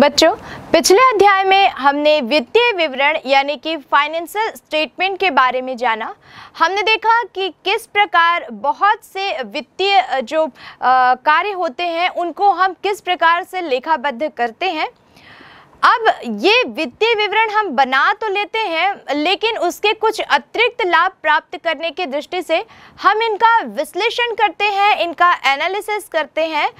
बच्चों पिछले अध्याय में हमने वित्तीय विवरण यानी कि फाइनेंशियल स्टेटमेंट के बारे में जाना हमने देखा कि किस प्रकार बहुत से वित्तीय जो कार्य होते हैं उनको हम किस प्रकार से लेखाबद्ध करते हैं अब ये वित्तीय विवरण हम बना तो लेते हैं लेकिन उसके कुछ अतिरिक्त लाभ प्राप्त करने के दृष्टि से हम इनका विश्लेषण करते हैं इनका एनालिसिस करते हैं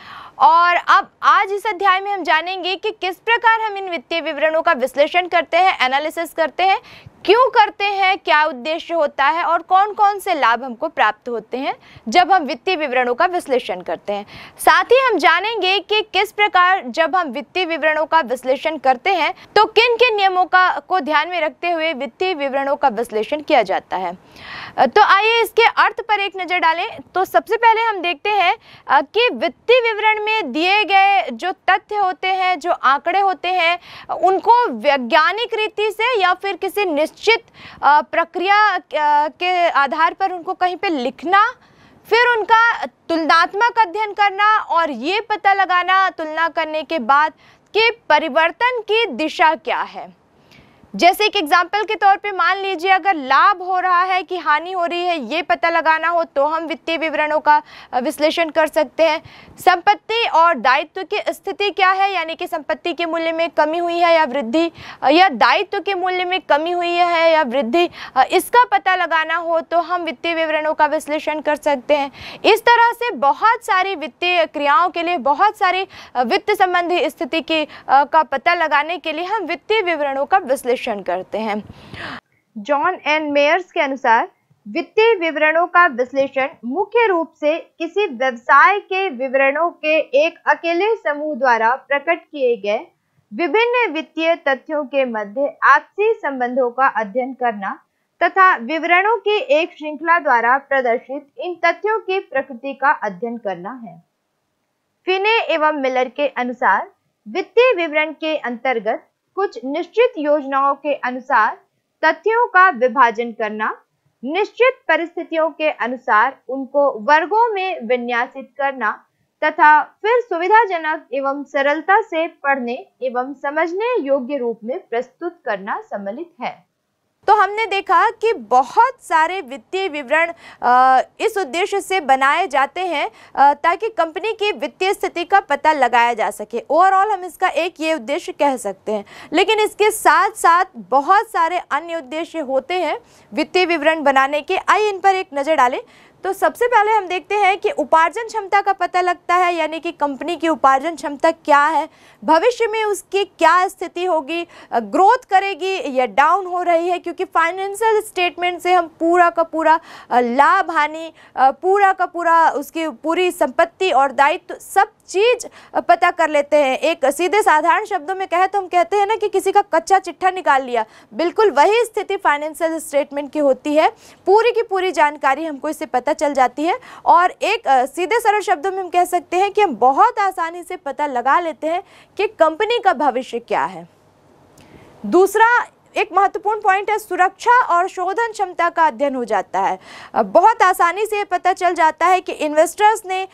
और अब आज इस अध्याय में हम जानेंगे कि किस प्रकार हम इन वित्तीय विवरणों का विश्लेषण करते हैं एनालिसिस करते हैं क्यों करते हैं क्या उद्देश्य होता है और कौन कौन से लाभ हमको प्राप्त होते हैं जब हम वित्तीय विवरणों का विश्लेषण करते हैं साथ ही हम जानेंगे कि किस प्रकार जब हम वित्तीय विवरणों का विश्लेषण करते हैं तो किन किन नियमों का को ध्यान में रखते हुए वित्तीय विवरणों का विश्लेषण किया जाता है तो आइए इसके अर्थ पर एक नज़र डालें तो सबसे पहले हम देखते हैं कि वित्तीय विवरण में दिए गए जो तथ्य होते हैं जो आंकड़े होते हैं उनको वैज्ञानिक रीति से या फिर किसी निश्चित प्रक्रिया के आधार पर उनको कहीं पे लिखना फिर उनका तुलनात्मक अध्ययन करना और ये पता लगाना तुलना करने के बाद कि परिवर्तन की दिशा क्या है जैसे एक एग्जाम्पल के तौर पे मान लीजिए अगर लाभ हो रहा है कि हानि हो रही है ये पता लगाना हो तो हम वित्तीय विवरणों का विश्लेषण कर सकते हैं संपत्ति और दायित्व की स्थिति क्या है यानी कि संपत्ति के मूल्य में कमी हुई है या वृद्धि या दायित्व के मूल्य में कमी हुई है या वृद्धि इसका पता लगाना हो तो हम वित्तीय विवरणों का विश्लेषण कर सकते हैं इस तरह से बहुत सारी वित्तीय क्रियाओं के लिए बहुत सारी वित्त संबंधी स्थिति की का पता लगाने के लिए हम वित्तीय विवरणों का विश्लेषण दर्शन करते हैं जॉन एन मेयर्स के अनुसार वित्तीय विवरणों का विश्लेषण मुख्य रूप से किसी व्यवसाय के विवरणों के एक अकेले समूह द्वारा प्रकट किए गए विभिन्न वित्तीय तथ्यों के मध्य आपसी संबंधों का अध्ययन करना तथा विवरणों की एक श्रृंखला द्वारा प्रदर्शित इन तथ्यों की प्रकृति का अध्ययन करना है फिने एवं मिलर के अनुसार वित्तीय विवरण के अंतर्गत कुछ निश्चित योजनाओं के अनुसार तथ्यों का विभाजन करना निश्चित परिस्थितियों के अनुसार उनको वर्गों में विन्यासित करना तथा फिर सुविधाजनक एवं सरलता से पढ़ने एवं समझने योग्य रूप में प्रस्तुत करना सम्मिलित है तो हमने देखा कि बहुत सारे वित्तीय विवरण इस उद्देश्य से बनाए जाते हैं ताकि कंपनी की वित्तीय स्थिति का पता लगाया जा सके ओवरऑल हम इसका एक ये उद्देश्य कह सकते हैं लेकिन इसके साथ साथ बहुत सारे अन्य उद्देश्य होते हैं वित्तीय विवरण बनाने के आइए इन पर एक नज़र डालें तो सबसे पहले हम देखते हैं कि उपार्जन क्षमता का पता लगता है यानी कि कंपनी की उपार्जन क्षमता क्या है भविष्य में उसकी क्या स्थिति होगी ग्रोथ करेगी या डाउन हो रही है क्योंकि फाइनेंशियल स्टेटमेंट से हम पूरा का पूरा लाभ हानि पूरा का पूरा उसकी पूरी संपत्ति और दायित्व सब चीज़ पता कर लेते हैं एक सीधे साधारण शब्दों में कहे तो हम कहते हैं ना कि किसी का कच्चा चिट्ठा निकाल लिया बिल्कुल वही स्थिति फाइनेंशियल स्टेटमेंट की होती है पूरी की पूरी जानकारी हमको इससे पता चल जाती है और एक सीधे सरल शब्दों में हम कह सकते हैं कि हम बहुत आसानी से पता लगा लेते हैं कि कंपनी का भविष्य क्या है दूसरा एक महत्वपूर्ण पॉइंट है सुरक्षा और शोधन क्षमता का अध्ययन हो जाता है बहुत आसानी से पता चल जाता है कि इन्वेस्टर्स ने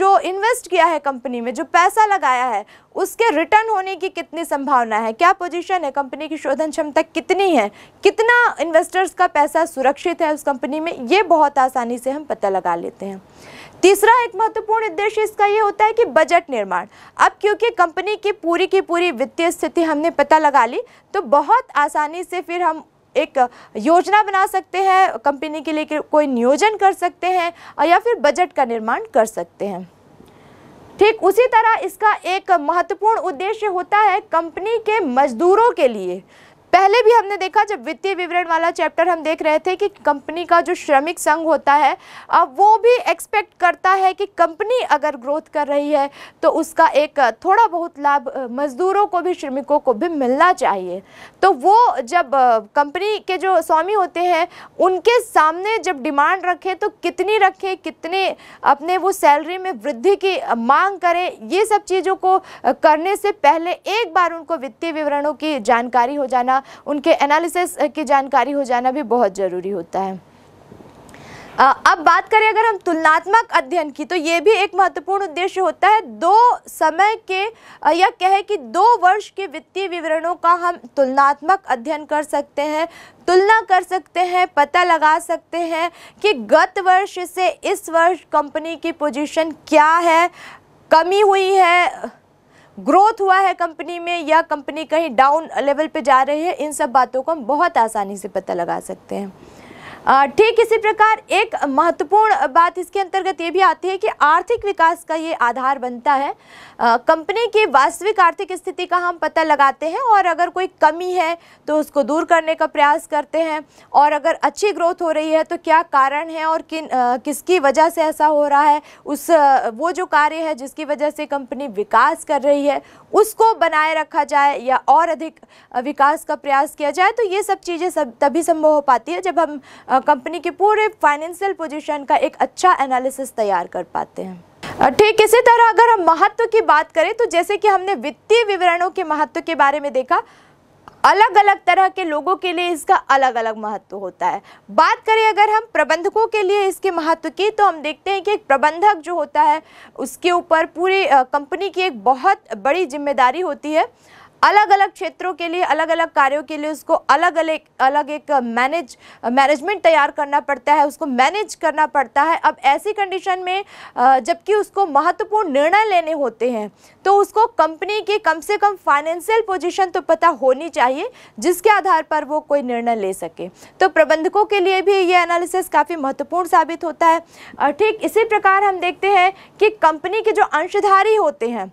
जो इन्वेस्ट किया है कंपनी में जो पैसा लगाया है उसके रिटर्न होने की कितनी संभावना है क्या पोजीशन है कंपनी की शोधन क्षमता कितनी है कितना इन्वेस्टर्स का पैसा सुरक्षित है उस कंपनी में ये बहुत आसानी से हम पता लगा लेते हैं तीसरा एक महत्वपूर्ण उद्देश्य इसका ये होता है कि बजट निर्माण अब क्योंकि कंपनी की पूरी की पूरी वित्तीय स्थिति हमने पता लगा ली तो बहुत आसानी से फिर हम एक योजना बना सकते हैं कंपनी के लिए कोई नियोजन कर सकते हैं या फिर बजट का निर्माण कर सकते हैं ठीक उसी तरह इसका एक महत्वपूर्ण उद्देश्य होता है कंपनी के मजदूरों के लिए पहले भी हमने देखा जब वित्तीय विवरण वाला चैप्टर हम देख रहे थे कि कंपनी का जो श्रमिक संघ होता है अब वो भी एक्सपेक्ट करता है कि कंपनी अगर ग्रोथ कर रही है तो उसका एक थोड़ा बहुत लाभ मज़दूरों को भी श्रमिकों को भी मिलना चाहिए तो वो जब कंपनी के जो स्वामी होते हैं उनके सामने जब डिमांड रखें तो कितनी रखें कितने अपने वो सैलरी में वृद्धि की मांग करें ये सब चीज़ों को करने से पहले एक बार उनको वित्तीय विवरणों की जानकारी हो जाना जाना उनके एनालिसिस की जानकारी हो जाना भी बहुत ज़रूरी होता है अब बात करें अगर हम तुलनात्मक अध्ययन की तो ये भी एक महत्वपूर्ण उद्देश्य होता है दो समय के या कहे कि दो वर्ष के वित्तीय विवरणों का हम तुलनात्मक अध्ययन कर सकते हैं तुलना कर सकते हैं पता लगा सकते हैं कि गत वर्ष से इस वर्ष कंपनी की पोजीशन क्या है कमी हुई है ग्रोथ हुआ है कंपनी में या कंपनी कहीं डाउन लेवल पे जा रही है इन सब बातों को हम बहुत आसानी से पता लगा सकते हैं ठीक इसी प्रकार एक महत्वपूर्ण बात इसके अंतर्गत ये भी आती है कि आर्थिक विकास का ये आधार बनता है कंपनी की वास्तविक आर्थिक स्थिति का हम पता लगाते हैं और अगर कोई कमी है तो उसको दूर करने का प्रयास करते हैं और अगर अच्छी ग्रोथ हो रही है तो क्या कारण है और किन आ, किसकी वजह से ऐसा हो रहा है उस वो जो कार्य है जिसकी वजह से कंपनी विकास कर रही है उसको बनाए रखा जाए या और अधिक विकास का प्रयास किया जाए तो ये सब चीज़ें सब तभी संभव हो पाती है जब हम कंपनी के पूरे फाइनेंशियल पोजीशन का एक अच्छा एनालिसिस तैयार कर पाते हैं ठीक इसी तरह अगर हम महत्व की बात करें तो जैसे कि हमने वित्तीय विवरणों के महत्व के बारे में देखा अलग अलग तरह के लोगों के लिए इसका अलग अलग महत्व होता है बात करें अगर हम प्रबंधकों के लिए इसके महत्व की तो हम देखते हैं कि एक प्रबंधक जो होता है उसके ऊपर पूरी कंपनी की एक बहुत बड़ी जिम्मेदारी होती है अलग अलग क्षेत्रों के लिए अलग अलग कार्यों के लिए उसको अलग अलग अलग एक मैनेज मैनेजमेंट तैयार करना पड़ता है उसको मैनेज करना पड़ता है अब ऐसी कंडीशन में जबकि उसको महत्वपूर्ण निर्णय लेने होते हैं तो उसको कंपनी की कम से कम फाइनेंशियल पोजीशन तो पता होनी चाहिए जिसके आधार पर वो कोई निर्णय ले सके तो प्रबंधकों के लिए भी ये एनालिसिस काफ़ी महत्वपूर्ण साबित होता है ठीक इसी प्रकार हम देखते हैं कि कंपनी के जो अंशधारी होते हैं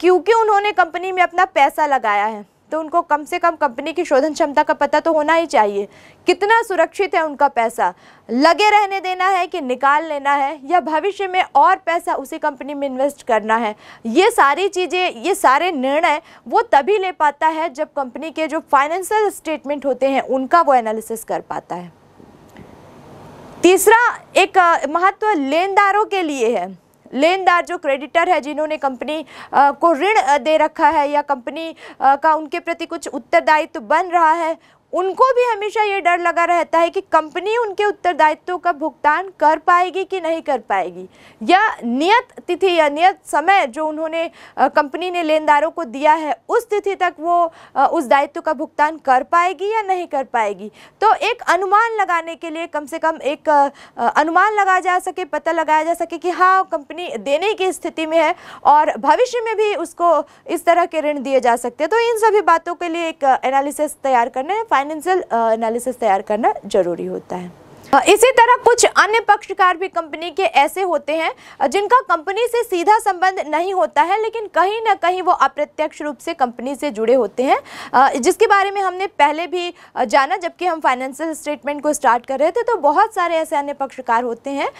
क्योंकि उन्होंने कंपनी में अपना पैसा लगाया है तो उनको कम से कम कंपनी की शोधन क्षमता का पता तो होना ही चाहिए कितना सुरक्षित है उनका पैसा लगे रहने देना है कि निकाल लेना है या भविष्य में और पैसा उसी कंपनी में इन्वेस्ट करना है ये सारी चीज़ें ये सारे निर्णय वो तभी ले पाता है जब कंपनी के जो फाइनेंशियल स्टेटमेंट होते हैं उनका वो एनालिसिस कर पाता है तीसरा एक महत्व लेनदारों के लिए है लेनदार जो क्रेडिटर है जिन्होंने कंपनी को ऋण दे रखा है या कंपनी का उनके प्रति कुछ उत्तरदायित्व बन रहा है उनको भी हमेशा ये डर लगा रहता है कि कंपनी उनके उत्तरदायित्व का भुगतान कर पाएगी कि नहीं कर पाएगी या नियत तिथि या नियत समय जो उन्होंने कंपनी ने लेनदारों को दिया है उस तिथि तक वो उस दायित्व का भुगतान कर पाएगी या नहीं कर पाएगी तो एक अनुमान लगाने के लिए कम से कम एक अनुमान लगाया जा सके पता लगाया जा सके कि हाँ कंपनी देने की स्थिति में है और भविष्य में भी उसको इस तरह के ऋण दिए जा सकते हैं तो इन सभी बातों के लिए एक एनालिसिस तैयार करने फाइनेंशियल एनालिसिस तैयार करना ज़रूरी होता है इसी तरह कुछ अन्य पक्षकार भी कंपनी के ऐसे होते हैं जिनका कंपनी से सीधा संबंध नहीं होता है लेकिन कहीं ना कहीं वो अप्रत्यक्ष रूप से कंपनी से जुड़े होते हैं जिसके बारे में हमने पहले भी जाना जबकि हम फाइनेंशियल स्टेटमेंट को स्टार्ट कर रहे थे तो बहुत सारे ऐसे अन्य पक्षकार होते हैं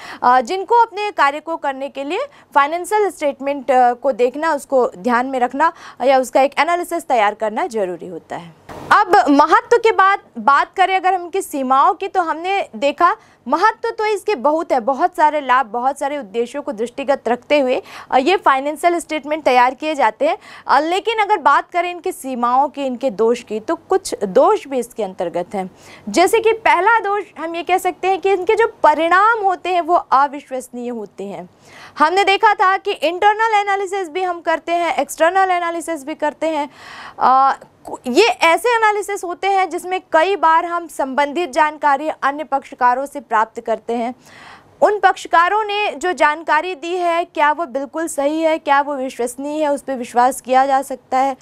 जिनको अपने कार्य को करने के लिए फाइनेंशियल स्टेटमेंट को देखना उसको ध्यान में रखना या उसका एक एनालिसिस तैयार करना ज़रूरी होता है अब महत्व के बाद बात करें अगर हम की सीमाओं की तो हमने देख देखा महत्व तो इसके बहुत है बहुत सारे लाभ बहुत सारे उद्देश्यों को दृष्टिगत रखते हुए ये फाइनेंशियल स्टेटमेंट तैयार किए जाते हैं लेकिन अगर बात करें इनकी सीमाओं की इनके दोष की तो कुछ दोष भी इसके अंतर्गत हैं जैसे कि पहला दोष हम ये कह सकते हैं कि इनके जो परिणाम होते हैं वो अविश्वसनीय होते हैं हमने देखा था कि इंटरनल एनालिसिस भी हम करते हैं एक्सटर्नल एनालिसिस भी करते हैं ये ऐसे एनालिसिस होते हैं जिसमें कई बार हम संबंधित जानकारी अन्य पक्षकारों से प्राप्त करते हैं उन पक्षकारों ने जो जानकारी दी है क्या वो बिल्कुल सही है क्या वो विश्वसनीय है उस पर विश्वास किया जा सकता है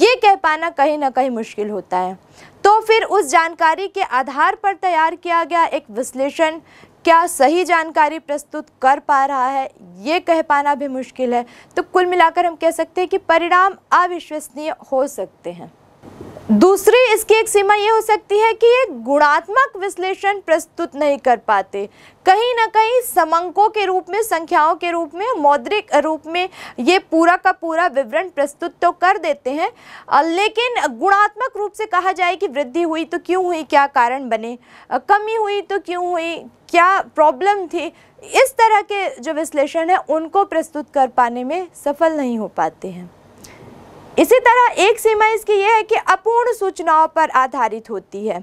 ये कह पाना कहीं ना कहीं मुश्किल होता है तो फिर उस जानकारी के आधार पर तैयार किया गया एक विश्लेषण क्या सही जानकारी प्रस्तुत कर पा रहा है ये कह पाना भी मुश्किल है तो कुल मिलाकर हम कह सकते हैं कि परिणाम अविश्वसनीय हो सकते हैं दूसरी इसकी एक सीमा ये हो सकती है कि ये गुणात्मक विश्लेषण प्रस्तुत नहीं कर पाते कहीं ना कहीं समंकों के रूप में संख्याओं के रूप में मौद्रिक रूप में ये पूरा का पूरा विवरण प्रस्तुत तो कर देते हैं लेकिन गुणात्मक रूप से कहा जाए कि वृद्धि हुई तो क्यों हुई क्या कारण बने कमी हुई तो क्यों हुई क्या प्रॉब्लम थी इस तरह के जो विश्लेषण है उनको प्रस्तुत कर पाने में सफल नहीं हो पाते हैं इसी तरह एक सीमा इसकी यह है कि अपूर्ण सूचनाओं पर आधारित होती है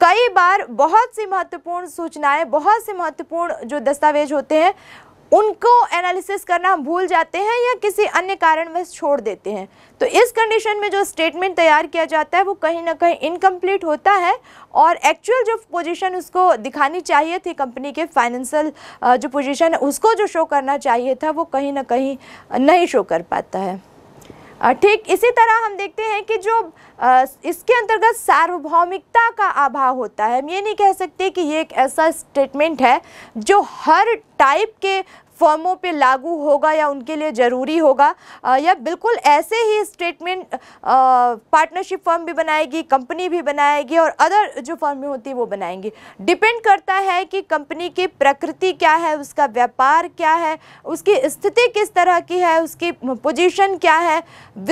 कई बार बहुत सी महत्वपूर्ण सूचनाएं बहुत से महत्वपूर्ण जो दस्तावेज होते हैं उनको एनालिसिस करना हम भूल जाते हैं या किसी अन्य कारणवश छोड़ देते हैं तो इस कंडीशन में जो स्टेटमेंट तैयार किया जाता है वो कहीं ना कहीं इनकम्प्लीट होता है और एक्चुअल जो पोजीशन उसको दिखानी चाहिए थी कंपनी के फाइनेंशियल जो पोजीशन है उसको जो शो करना चाहिए था वो कहीं ना कहीं नहीं शो कर पाता है ठीक इसी तरह हम देखते हैं कि जो इसके अंतर्गत सार्वभौमिकता का अभाव होता है हम ये नहीं कह सकते कि ये एक ऐसा स्टेटमेंट है जो हर टाइप के फॉर्मों पे लागू होगा या उनके लिए ज़रूरी होगा आ, या बिल्कुल ऐसे ही स्टेटमेंट पार्टनरशिप फॉर्म भी बनाएगी कंपनी भी बनाएगी और अदर जो फॉर्में होती है वो बनाएंगी डिपेंड करता है कि कंपनी की प्रकृति क्या है उसका व्यापार क्या है उसकी स्थिति किस तरह की है उसकी पोजीशन क्या है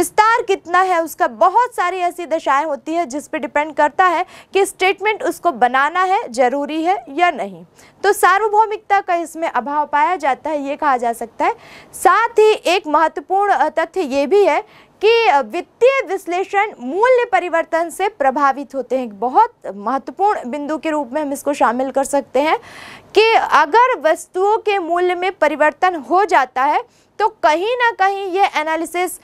विस्तार कितना है उसका बहुत सारी ऐसी दशाएँ होती है जिस पर डिपेंड करता है कि स्टेटमेंट उसको बनाना है ज़रूरी है या नहीं तो सार्वभौमिकता का इसमें अभाव पाया जाता है जाता है ये कहा जा सकता है साथ ही एक महत्वपूर्ण तथ्य ये भी है कि वित्तीय विश्लेषण मूल्य परिवर्तन से प्रभावित होते हैं बहुत महत्वपूर्ण बिंदु के रूप में हम इसको शामिल कर सकते हैं कि अगर वस्तुओं के मूल्य में परिवर्तन हो जाता है तो कहीं ना कहीं ये एनालिसिस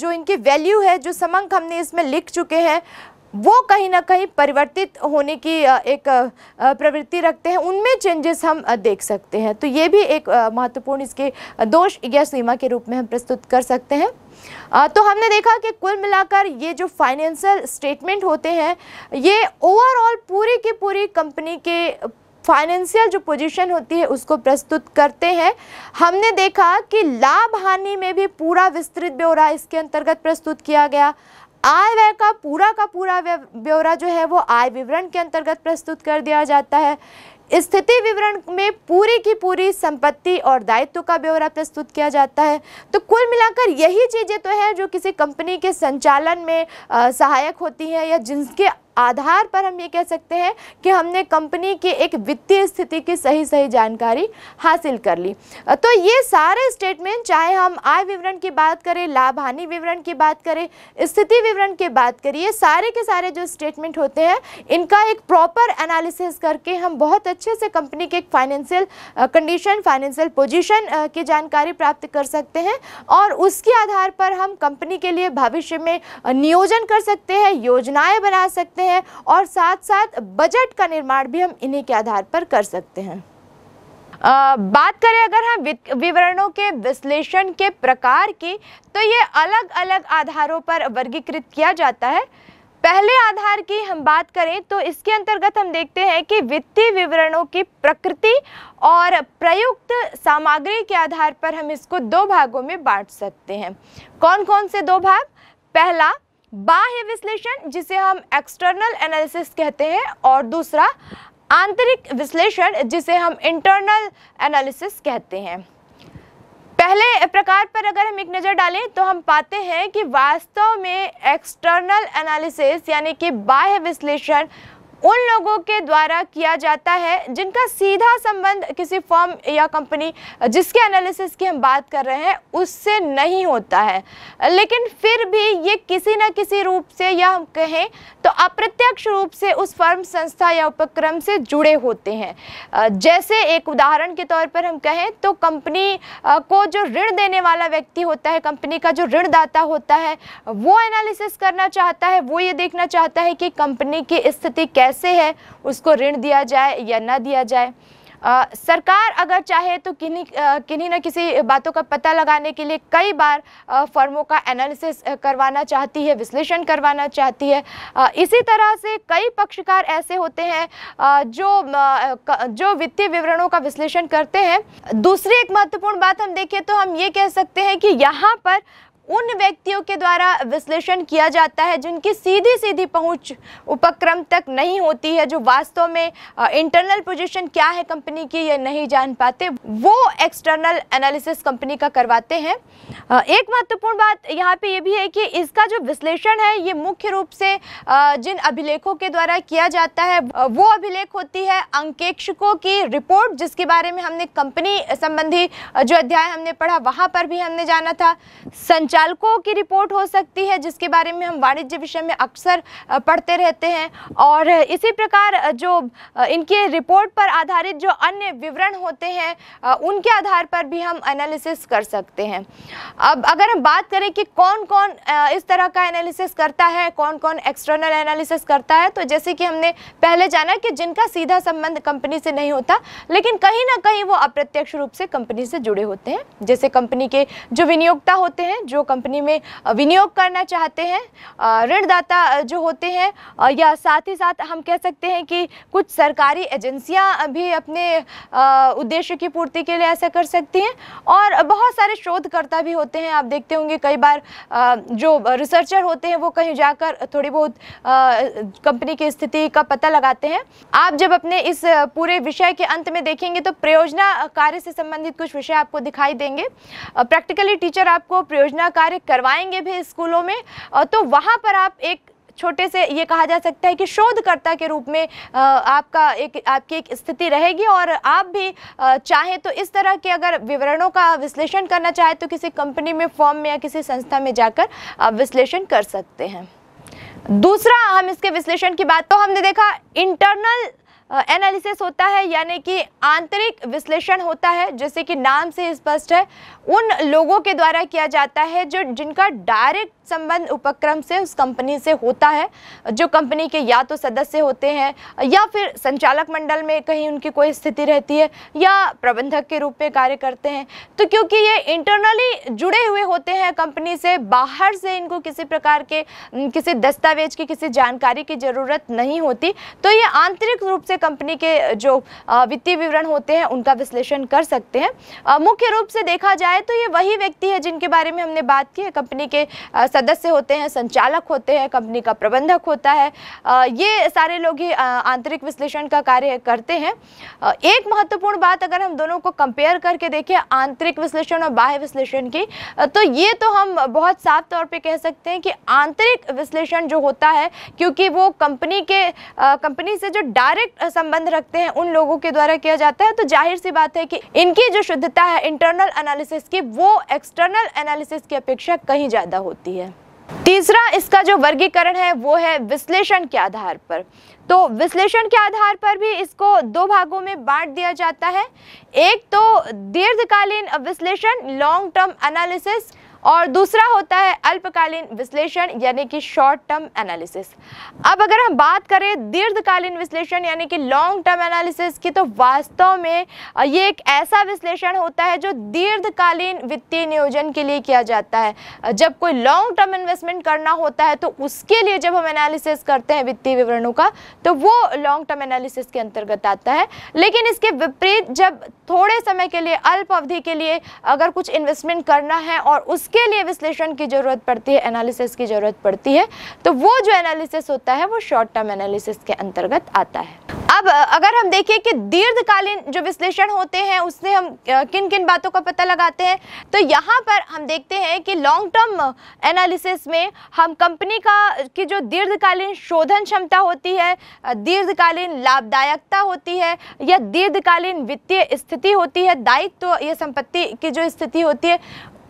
जो इनकी वैल्यू है जो समंक हमने इसमें लिख चुके हैं वो कहीं ना कहीं परिवर्तित होने की एक प्रवृत्ति रखते हैं उनमें चेंजेस हम देख सकते हैं तो ये भी एक महत्वपूर्ण इसके दोष या सीमा के रूप में हम प्रस्तुत कर सकते हैं तो हमने देखा कि कुल मिलाकर ये जो फाइनेंशियल स्टेटमेंट होते हैं ये ओवरऑल पूरी की पूरी कंपनी के फाइनेंशियल जो पोजीशन होती है उसको प्रस्तुत करते हैं हमने देखा कि लाभ हानि में भी पूरा विस्तृत ब्यौरा इसके अंतर्गत प्रस्तुत किया गया आय व्यय का पूरा का पूरा ब्यौरा जो है वो आय विवरण के अंतर्गत प्रस्तुत कर दिया जाता है स्थिति विवरण में पूरी की पूरी संपत्ति और दायित्व का ब्यौरा प्रस्तुत किया जाता है तो कुल मिलाकर यही चीज़ें तो हैं जो किसी कंपनी के संचालन में आ, सहायक होती हैं या जिनके आधार पर हम ये कह सकते हैं कि हमने कंपनी की एक वित्तीय स्थिति की सही सही जानकारी हासिल कर ली तो ये सारे स्टेटमेंट चाहे हम आय विवरण की बात करें लाभ हानि विवरण की बात करें स्थिति विवरण की बात करें ये सारे के सारे जो स्टेटमेंट होते हैं इनका एक प्रॉपर एनालिसिस करके हम बहुत अच्छे से कंपनी के एक फाइनेंशियल कंडीशन फाइनेंशियल पोजिशन की जानकारी प्राप्त कर सकते हैं और उसके आधार पर हम कंपनी के लिए भविष्य में नियोजन कर सकते हैं योजनाएँ बना सकते हैं में है और साथ साथ बजट का निर्माण भी हम इन्हीं के आधार पर कर सकते हैं आ, बात करें अगर हम विवरणों के विश्लेषण के प्रकार की तो ये अलग अलग आधारों पर वर्गीकृत किया जाता है पहले आधार की हम बात करें तो इसके अंतर्गत हम देखते हैं कि वित्तीय विवरणों की प्रकृति और प्रयुक्त सामग्री के आधार पर हम इसको दो भागों में बांट सकते हैं कौन कौन से दो भाग पहला बाह्य विश्लेषण जिसे हम एक्सटर्नल एनालिसिस कहते हैं और दूसरा आंतरिक विश्लेषण जिसे हम इंटरनल एनालिसिस कहते हैं पहले प्रकार पर अगर हम एक नज़र डालें तो हम पाते हैं कि वास्तव में एक्सटर्नल एनालिसिस यानी कि बाह्य विश्लेषण उन लोगों के द्वारा किया जाता है जिनका सीधा संबंध किसी फॉर्म या कंपनी जिसके एनालिसिस की हम बात कर रहे हैं उससे नहीं होता है लेकिन फिर भी ये किसी न किसी रूप से या हम कहें तो अप्रत्यक्ष रूप से उस फर्म संस्था या उपक्रम से जुड़े होते हैं जैसे एक उदाहरण के तौर पर हम कहें तो कंपनी को जो ऋण देने वाला व्यक्ति होता है कंपनी का जो ऋणदाता होता है वो एनालिसिस करना चाहता है वो ये देखना चाहता है कि कंपनी की स्थिति कैसे कैसे है उसको ऋण दिया जाए या ना दिया जाए आ, सरकार अगर चाहे तो किन्हीं किन्हीं न किसी बातों का पता लगाने के लिए कई बार आ, फर्मों का एनालिसिस करवाना चाहती है विश्लेषण करवाना चाहती है आ, इसी तरह से कई पक्षकार ऐसे होते हैं आ, जो आ, जो वित्तीय विवरणों का विश्लेषण करते हैं दूसरी एक महत्वपूर्ण बात हम देखें तो हम ये कह सकते हैं कि यहाँ पर उन व्यक्तियों के द्वारा विश्लेषण किया जाता है जिनकी सीधी सीधी पहुंच उपक्रम तक नहीं होती है जो वास्तव में इंटरनल पोजीशन क्या है कंपनी की यह नहीं जान पाते वो एक्सटर्नल एनालिसिस कंपनी का करवाते हैं एक महत्वपूर्ण बात यहाँ पे ये भी है कि इसका जो विश्लेषण है ये मुख्य रूप से जिन अभिलेखों के द्वारा किया जाता है वो अभिलेख होती है अंकेक्षकों की रिपोर्ट जिसके बारे में हमने कंपनी संबंधी जो अध्याय हमने पढ़ा वहाँ पर भी हमने जाना था संच चालकों की रिपोर्ट हो सकती है जिसके बारे में हम वाणिज्य विषय में अक्सर पढ़ते रहते हैं और इसी प्रकार जो इनके रिपोर्ट पर आधारित जो अन्य विवरण होते हैं उनके आधार पर भी हम एनालिसिस कर सकते हैं अब अगर हम बात करें कि कौन कौन इस तरह का एनालिसिस करता है कौन कौन एक्सटर्नल एनालिसिस करता है तो जैसे कि हमने पहले जाना कि जिनका सीधा संबंध कंपनी से नहीं होता लेकिन कहीं ना कहीं वो अप्रत्यक्ष रूप से कंपनी से जुड़े होते हैं जैसे कंपनी के जो विनियोक्ता होते हैं जो कंपनी में विनियोग करना चाहते हैं ऋणदाता जो होते हैं या साथ ही साथ हम कह सकते हैं कि कुछ सरकारी एजेंसियां भी अपने उद्देश्य की पूर्ति के लिए ऐसा कर सकती हैं और बहुत सारे शोधकर्ता भी होते हैं आप देखते होंगे कई बार जो रिसर्चर होते हैं वो कहीं जाकर थोड़ी बहुत कंपनी की स्थिति का पता लगाते हैं आप जब अपने इस पूरे विषय के अंत में देखेंगे तो प्रयोजना कार्य से संबंधित कुछ विषय आपको दिखाई देंगे प्रैक्टिकली टीचर आपको प्रयोजना कार्य करवाएंगे भी स्कूलों में तो वहाँ पर आप एक छोटे से ये कहा जा सकता है कि शोधकर्ता के रूप में आपका एक आपकी एक स्थिति रहेगी और आप भी चाहें तो इस तरह के अगर विवरणों का विश्लेषण करना चाहें तो किसी कंपनी में फॉर्म में या किसी संस्था में जाकर आप विश्लेषण कर सकते हैं दूसरा हम इसके विश्लेषण की बात तो हमने देखा इंटरनल एनालिसिस होता है यानी कि आंतरिक विश्लेषण होता है जैसे कि नाम से स्पष्ट है उन लोगों के द्वारा किया जाता है जो जिनका डायरेक्ट संबंध उपक्रम से उस कंपनी से होता है जो कंपनी के या तो सदस्य होते हैं या फिर संचालक मंडल में कहीं उनकी कोई स्थिति रहती है या प्रबंधक के रूप में कार्य करते हैं तो क्योंकि ये इंटरनली जुड़े हुए होते हैं कंपनी से बाहर से इनको किसी प्रकार के किसी दस्तावेज की किसी जानकारी की ज़रूरत नहीं होती तो ये आंतरिक रूप से कंपनी के जो वित्तीय विवरण होते हैं उनका विश्लेषण कर सकते हैं मुख्य रूप से देखा जाए तो ये वही व्यक्ति है जिनके बारे में हमने बात की है कंपनी के सदस्य होते हैं संचालक होते हैं कंपनी का प्रबंधक होता है ये सारे लोग ही आंतरिक विश्लेषण का कार्य करते हैं एक महत्वपूर्ण बात अगर हम दोनों को कंपेयर करके देखें आंतरिक विश्लेषण और बाह्य विश्लेषण की तो ये तो हम बहुत साफ तौर पर कह सकते हैं कि आंतरिक विश्लेषण जो होता है क्योंकि वो कंपनी के कंपनी से जो डायरेक्ट संबंध रखते हैं उन लोगों के द्वारा किया जाता है तो जाहिर सी बात है कि इनकी जो शुद्धता है इंटरनल एनालिसिस की वो एक्सटर्नल एनालिसिस की अपेक्षा कहीं ज़्यादा होती है तीसरा इसका जो वर्गीकरण है वो है विश्लेषण के आधार पर तो विश्लेषण के आधार पर भी इसको दो भागों में बांट दिया जाता है एक तो दीर्घकालीन विश्लेषण लॉन्ग टर्म एनालिसिस और दूसरा होता है अल्पकालीन विश्लेषण यानी कि शॉर्ट टर्म एनालिसिस अब अगर हम बात करें दीर्घकालीन विश्लेषण यानी कि लॉन्ग टर्म एनालिसिस की तो वास्तव में ये एक ऐसा विश्लेषण होता है जो दीर्घकालीन वित्तीय नियोजन के लिए किया जाता है जब कोई लॉन्ग टर्म इन्वेस्टमेंट करना होता है तो उसके लिए जब हम एनालिसिस करते हैं वित्तीय विवरणों का तो वो लॉन्ग टर्म एनालिसिस के अंतर्गत आता है लेकिन इसके विपरीत जब थोड़े समय के लिए अल्प अवधि के लिए अगर कुछ इन्वेस्टमेंट करना है और उस उसके लिए विश्लेषण की ज़रूरत पड़ती है एनालिसिस की ज़रूरत पड़ती है तो वो जो एनालिसिस होता है वो शॉर्ट टर्म एनालिसिस के अंतर्गत आता है अब अगर हम देखें कि दीर्घकालीन जो विश्लेषण होते हैं उससे हम किन किन बातों का पता लगाते हैं तो यहाँ पर हम देखते हैं कि लॉन्ग टर्म एनालिसिस में हम कंपनी का की जो दीर्घकालीन शोधन क्षमता होती है दीर्घकालीन लाभदायकता होती है या दीर्घकालीन वित्तीय स्थिति होती है दायित्व तो या संपत्ति की जो स्थिति होती है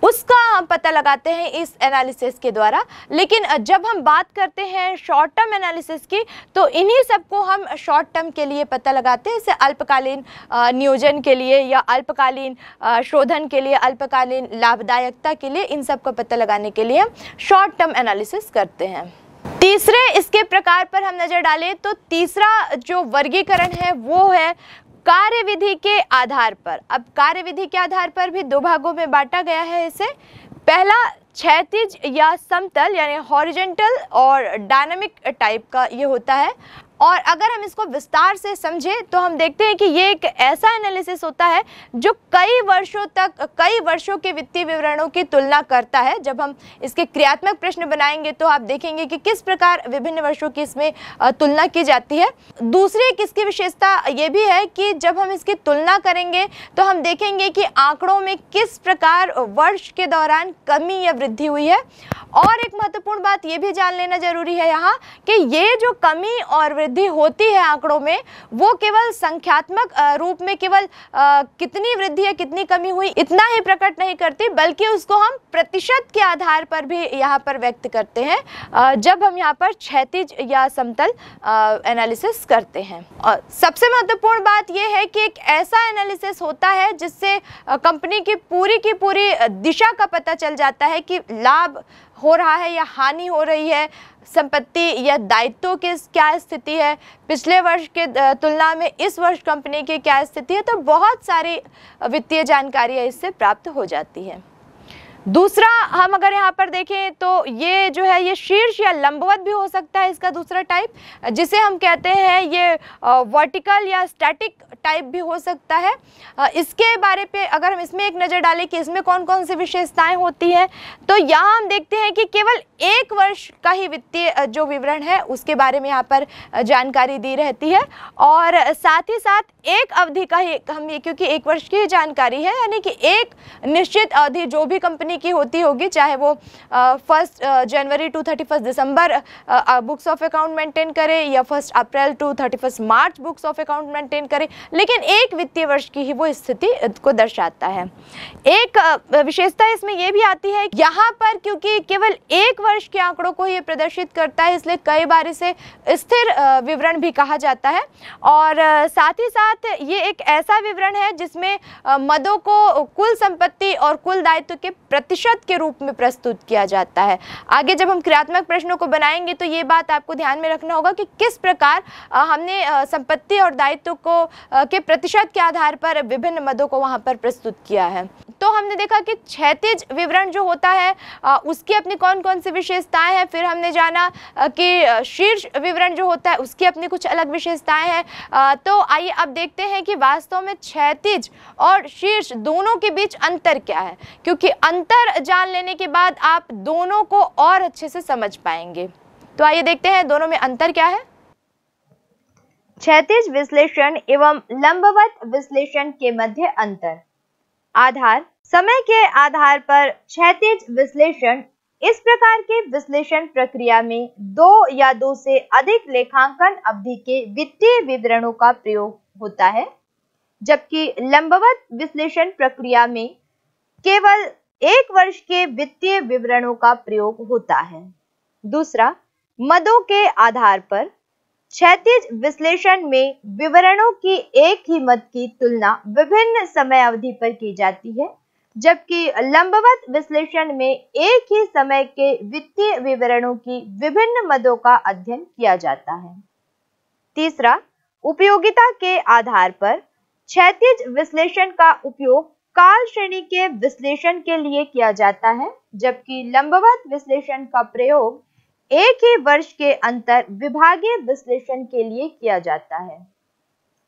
उसका हम पता लगाते हैं इस एनालिसिस के द्वारा लेकिन जब हम बात करते हैं शॉर्ट टर्म एनालिसिस की तो इन्हीं सब को हम शॉर्ट टर्म के लिए पता लगाते हैं जैसे अल्पकालीन नियोजन के लिए या अल्पकालीन शोधन के लिए अल्पकालीन लाभदायकता के लिए इन सब का पता लगाने के लिए हम शॉर्ट टर्म एनालिसिस करते हैं तीसरे इसके प्रकार पर हम नज़र डालें तो तीसरा जो वर्गीकरण है वो है कार्यविधि के आधार पर अब कार्यविधि के आधार पर भी दो भागों में बांटा गया है इसे पहला क्षैतिज या समतल यानी हॉरिजेंटल और डायनामिक टाइप का ये होता है और अगर हम इसको विस्तार से समझें तो हम देखते हैं कि ये एक ऐसा एनालिसिस होता है जो कई वर्षों तक कई वर्षों के वित्तीय विवरणों की तुलना करता है जब हम इसके क्रियात्मक प्रश्न बनाएंगे तो आप देखेंगे कि किस प्रकार विभिन्न वर्षों की इसमें तुलना की जाती है दूसरी एक इसकी विशेषता ये भी है कि जब हम इसकी तुलना करेंगे तो हम देखेंगे कि आंकड़ों में किस प्रकार वर्ष के दौरान कमी या वृद्धि हुई है और एक महत्वपूर्ण बात ये भी जान लेना जरूरी है यहाँ कि ये जो कमी और वृद्धि होती है आंकड़ों में वो केवल संख्यात्मक रूप में केवल कितनी वृद्धि या कितनी कमी हुई इतना ही प्रकट नहीं करती बल्कि उसको हम प्रतिशत के आधार पर भी यहाँ पर व्यक्त करते हैं जब हम यहाँ पर क्षैतिज या समतल एनालिसिस करते हैं और सबसे महत्वपूर्ण बात यह है कि एक ऐसा एनालिसिस होता है जिससे कंपनी की पूरी की पूरी दिशा का पता चल जाता है कि लाभ हो रहा है या हानि हो रही है संपत्ति या दायित्वों की क्या स्थिति है पिछले वर्ष के तुलना में इस वर्ष कंपनी की क्या स्थिति है तो बहुत सारी वित्तीय जानकारियाँ इससे प्राप्त हो जाती है दूसरा हम अगर यहाँ पर देखें तो ये जो है ये शीर्ष या लंबवत भी हो सकता है इसका दूसरा टाइप जिसे हम कहते हैं ये वर्टिकल या स्टैटिक टाइप भी हो सकता है इसके बारे पे अगर हम इसमें एक नज़र डालें कि इसमें कौन कौन सी विशेषताएं होती हैं तो यहाँ हम देखते हैं कि केवल एक वर्ष का ही वित्तीय जो विवरण है उसके बारे में यहाँ पर जानकारी दी रहती है और साथ ही साथ एक अवधि का ही हम ये क्योंकि एक वर्ष की जानकारी है यानी कि एक निश्चित अवधि जो भी कंपनी कंपनी की होती होगी चाहे वो फर्स्ट जनवरी टू थर्टी फर्स्ट दिसंबर बुक्स ऑफ अकाउंट मेंटेन करे या फर्स्ट अप्रैल टू थर्टी फर्स्ट मार्च बुक्स ऑफ अकाउंट मेंटेन करे लेकिन एक वित्तीय वर्ष की ही वो स्थिति को दर्शाता है एक विशेषता इसमें यह भी आती है यहाँ पर क्योंकि केवल एक वर्ष के आंकड़ों को ये प्रदर्शित करता है इसलिए कई बार इसे स्थिर विवरण भी कहा जाता है और साथ ही साथ ये एक ऐसा विवरण है जिसमें मदों को कुल संपत्ति और कुल दायित्व के प्रति प्रतिशत के रूप में प्रस्तुत किया जाता है आगे जब हम क्रियात्मक प्रश्नों को बनाएंगे तो ये बात आपको ध्यान में रखना होगा कि किस प्रकार हमने संपत्ति और दायित्व को के प्रतिशत के आधार पर विभिन्न मदों को वहाँ पर प्रस्तुत किया है तो हमने देखा कि क्षैतिज विवरण जो होता है उसकी अपनी कौन कौन सी विशेषताएं हैं फिर हमने जाना कि शीर्ष विवरण जो होता है उसकी अपनी कुछ अलग विशेषताएं हैं तो आइए अब देखते हैं कि वास्तव में क्षैतिज और शीर्ष दोनों के बीच अंतर क्या है क्योंकि अंतर अंतर जान लेने के बाद आप दोनों को और अच्छे से समझ पाएंगे तो आइए देखते हैं दोनों में अंतर क्या है क्षेत्र विश्लेषण एवं लंबवत विश्लेषण के मध्य अंतर आधार समय के आधार पर क्षेत्र विश्लेषण इस प्रकार के विश्लेषण प्रक्रिया में दो या दो से अधिक लेखांकन अवधि के वित्तीय विवरणों का प्रयोग होता है जबकि लंबवत विश्लेषण प्रक्रिया में केवल एक वर्ष के वित्तीय विवरणों का प्रयोग होता है दूसरा मदों के आधार पर क्षैतिज विश्लेषण में विवरणों की एक ही मत की तुलना विभिन्न समय अवधि पर की जाती है जबकि लंबवत विश्लेषण में एक ही समय के वित्तीय विवरणों की विभिन्न मदों का अध्ययन किया जाता है तीसरा उपयोगिता के आधार पर क्षैतिज विश्लेषण का उपयोग काल श्रेणी के विश्लेषण के लिए किया जाता है जबकि लंबवत विश्लेषण का प्रयोग एक ही वर्ष के अंतर विभागीय विश्लेषण के लिए किया जाता है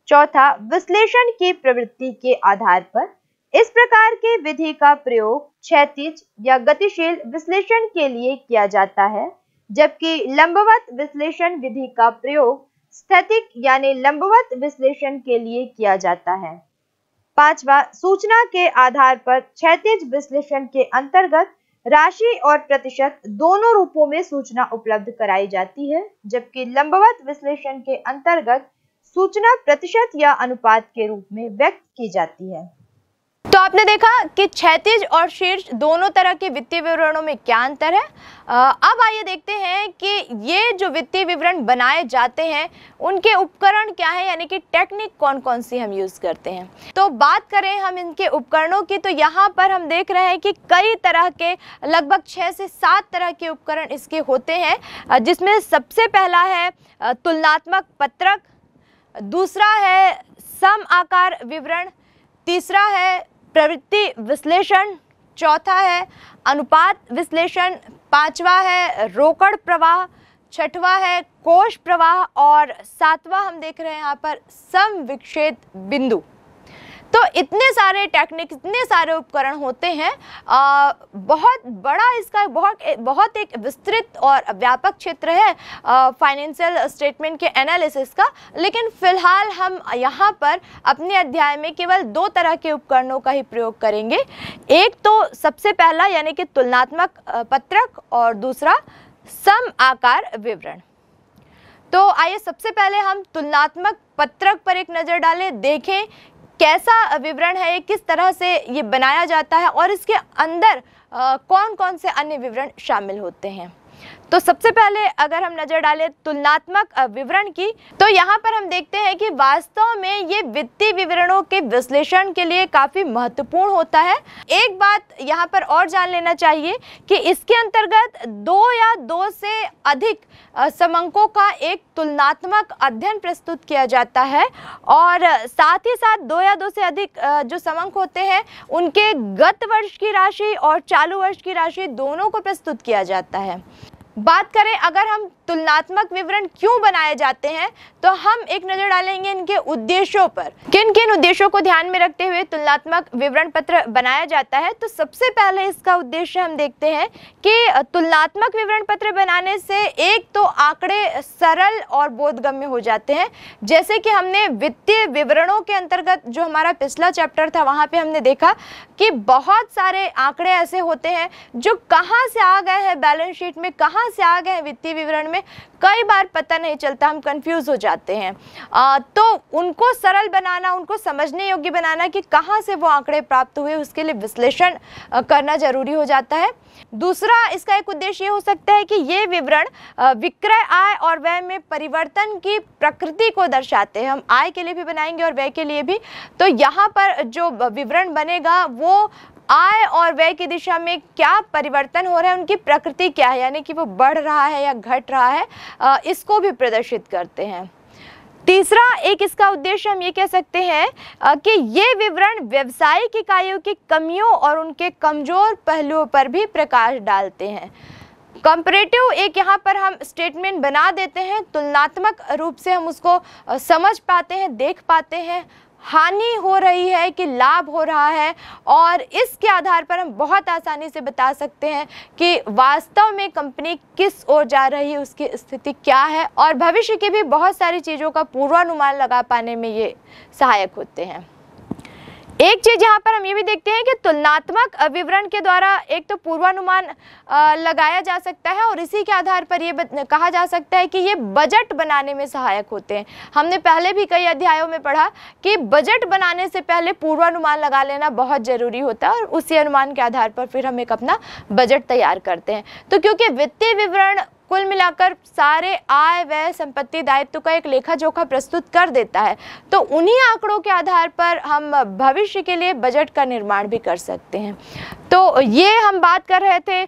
चौथा विश्लेषण की प्रवृत्ति के आधार पर इस प्रकार के विधि का प्रयोग क्षैतिज या गतिशील विश्लेषण के लिए किया जाता है जबकि लंबवत विश्लेषण विधि का प्रयोग स्थैतिक यानी लंबवत विश्लेषण के लिए किया जाता है पांचवा सूचना के आधार पर क्षेत्र विश्लेषण के अंतर्गत राशि और प्रतिशत दोनों रूपों में सूचना उपलब्ध कराई जाती है जबकि लंबवत विश्लेषण के अंतर्गत सूचना प्रतिशत या अनुपात के रूप में व्यक्त की जाती है तो आपने देखा कि क्षैतिज और शीर्ष दोनों तरह के वित्तीय विवरणों में क्या अंतर है अब आइए देखते हैं कि ये जो वित्तीय विवरण बनाए जाते हैं उनके उपकरण क्या है यानी कि टेक्निक कौन कौन सी हम यूज़ करते हैं तो बात करें हम इनके उपकरणों की तो यहाँ पर हम देख रहे हैं कि कई तरह के लगभग छः से सात तरह के उपकरण इसके होते हैं जिसमें सबसे पहला है तुलनात्मक पत्रक दूसरा है सम आकार विवरण तीसरा है प्रवृत्ति विश्लेषण चौथा है अनुपात विश्लेषण पांचवा है रोकड़ प्रवाह छठवा है कोष प्रवाह और सातवां हम देख रहे हैं यहाँ पर विक्षेद बिंदु तो इतने सारे टेक्निक इतने सारे उपकरण होते हैं आ, बहुत बड़ा इसका बहुत बहुत एक विस्तृत और व्यापक क्षेत्र है फाइनेंशियल स्टेटमेंट के एनालिसिस का लेकिन फ़िलहाल हम यहाँ पर अपने अध्याय में केवल दो तरह के उपकरणों का ही प्रयोग करेंगे एक तो सबसे पहला यानी कि तुलनात्मक पत्रक और दूसरा सम आकार विवरण तो आइए सबसे पहले हम तुलनात्मक पत्रक पर एक नज़र डालें देखें कैसा विवरण है किस तरह से ये बनाया जाता है और इसके अंदर कौन कौन से अन्य विवरण शामिल होते हैं तो सबसे पहले अगर हम नज़र डालें तुलनात्मक विवरण की तो यहाँ पर हम देखते हैं कि वास्तव में ये वित्तीय विवरणों के विश्लेषण के लिए काफ़ी महत्वपूर्ण होता है एक बात यहाँ पर और जान लेना चाहिए कि इसके अंतर्गत दो या दो से अधिक समंकों का एक तुलनात्मक अध्ययन प्रस्तुत किया जाता है और साथ ही साथ दो या दो से अधिक जो समंक होते हैं उनके गत वर्ष की राशि और चालू वर्ष की राशि दोनों को प्रस्तुत किया जाता है बात करें अगर हम तुलनात्मक विवरण क्यों बनाए जाते हैं तो हम एक नज़र डालेंगे इनके उद्देश्यों पर किन किन उद्देश्यों को ध्यान में रखते हुए तुलनात्मक विवरण पत्र बनाया जाता है तो सबसे पहले इसका उद्देश्य हम देखते हैं कि तुलनात्मक विवरण पत्र बनाने से एक तो आंकड़े सरल और बोधगम्य हो जाते हैं जैसे कि हमने वित्तीय विवरणों के अंतर्गत जो हमारा पिछला चैप्टर था वहाँ पर हमने देखा कि बहुत सारे आंकड़े ऐसे होते हैं जो कहाँ से आ गए हैं बैलेंस शीट में कहाँ कहाँ से आ गए वित्तीय विवरण में कई बार पता नहीं चलता हम कंफ्यूज हो जाते हैं आ, तो उनको सरल बनाना उनको समझने योग्य बनाना कि कहाँ से वो आंकड़े प्राप्त हुए उसके लिए विश्लेषण करना जरूरी हो जाता है दूसरा इसका एक उद्देश्य ये हो सकता है कि ये विवरण विक्रय आय और व्यय में परिवर्तन की प्रकृति को दर्शाते हैं हम आय के लिए भी बनाएंगे और व्यय के लिए भी तो यहाँ पर जो विवरण बनेगा वो आय और व्यय की दिशा में क्या परिवर्तन हो रहा है उनकी प्रकृति क्या है यानी कि वो बढ़ रहा है या घट रहा है इसको भी प्रदर्शित करते हैं तीसरा एक इसका उद्देश्य हम ये कह सकते हैं कि ये विवरण व्यवसायिक इकाइयों की कमियों और उनके कमजोर पहलुओं पर भी प्रकाश डालते हैं कंपरेटिव एक यहाँ पर हम स्टेटमेंट बना देते हैं तुलनात्मक रूप से हम उसको समझ पाते हैं देख पाते हैं हानि हो रही है कि लाभ हो रहा है और इसके आधार पर हम बहुत आसानी से बता सकते हैं कि वास्तव में कंपनी किस ओर जा रही है उसकी स्थिति क्या है और भविष्य की भी बहुत सारी चीज़ों का पूर्वानुमान लगा पाने में ये सहायक होते हैं एक चीज यहाँ पर हम ये भी देखते हैं कि तुलनात्मक विवरण के द्वारा एक तो पूर्वानुमान लगाया जा सकता है और इसी के आधार पर ये कहा जा सकता है कि ये बजट बनाने में सहायक होते हैं हमने पहले भी कई अध्यायों में पढ़ा कि बजट बनाने से पहले पूर्वानुमान लगा लेना बहुत ज़रूरी होता है और उसी अनुमान के आधार पर फिर हम एक अपना बजट तैयार करते हैं तो क्योंकि वित्तीय विवरण कुल मिलाकर सारे आय व्यय संपत्ति दायित्व का एक लेखा जोखा प्रस्तुत कर देता है तो उन्हीं आंकड़ों के आधार पर हम भविष्य के लिए बजट का निर्माण भी कर सकते हैं तो ये हम बात कर रहे थे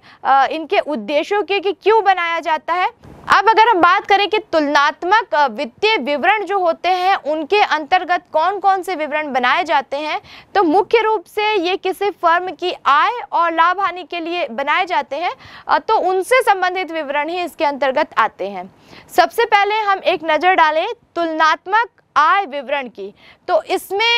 इनके उद्देश्यों के कि क्यों बनाया जाता है अब अगर हम बात करें कि तुलनात्मक वित्तीय विवरण जो होते हैं उनके अंतर्गत कौन कौन से विवरण बनाए जाते हैं तो मुख्य रूप से ये किसी फर्म की आय और लाभ हानि के लिए बनाए जाते हैं तो उनसे संबंधित विवरण ही इसके अंतर्गत आते हैं सबसे पहले हम एक नज़र डालें तुलनात्मक आय विवरण की तो इसमें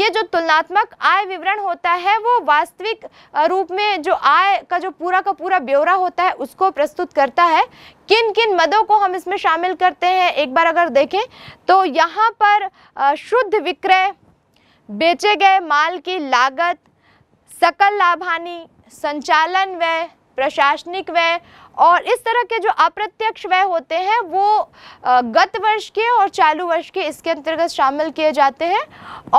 ये जो तुलनात्मक आय विवरण होता है वो वास्तविक रूप में जो आय का जो पूरा का पूरा ब्यौरा होता है उसको प्रस्तुत करता है किन किन मदों को हम इसमें शामिल करते हैं एक बार अगर देखें तो यहाँ पर शुद्ध विक्रय बेचे गए माल की लागत सकल लाभानी संचालन व्यय प्रशासनिक व्यय और इस तरह के जो अप्रत्यक्ष व्यय होते हैं वो गत वर्ष के और चालू वर्ष के इसके अंतर्गत शामिल किए जाते हैं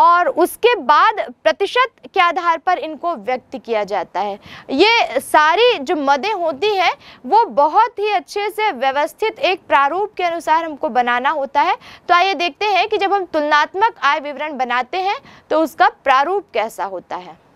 और उसके बाद प्रतिशत के आधार पर इनको व्यक्त किया जाता है ये सारी जो मदें होती हैं वो बहुत ही अच्छे से व्यवस्थित एक प्रारूप के अनुसार हमको बनाना होता है तो आइए देखते हैं कि जब हम तुलनात्मक आय विवरण बनाते हैं तो उसका प्रारूप कैसा होता है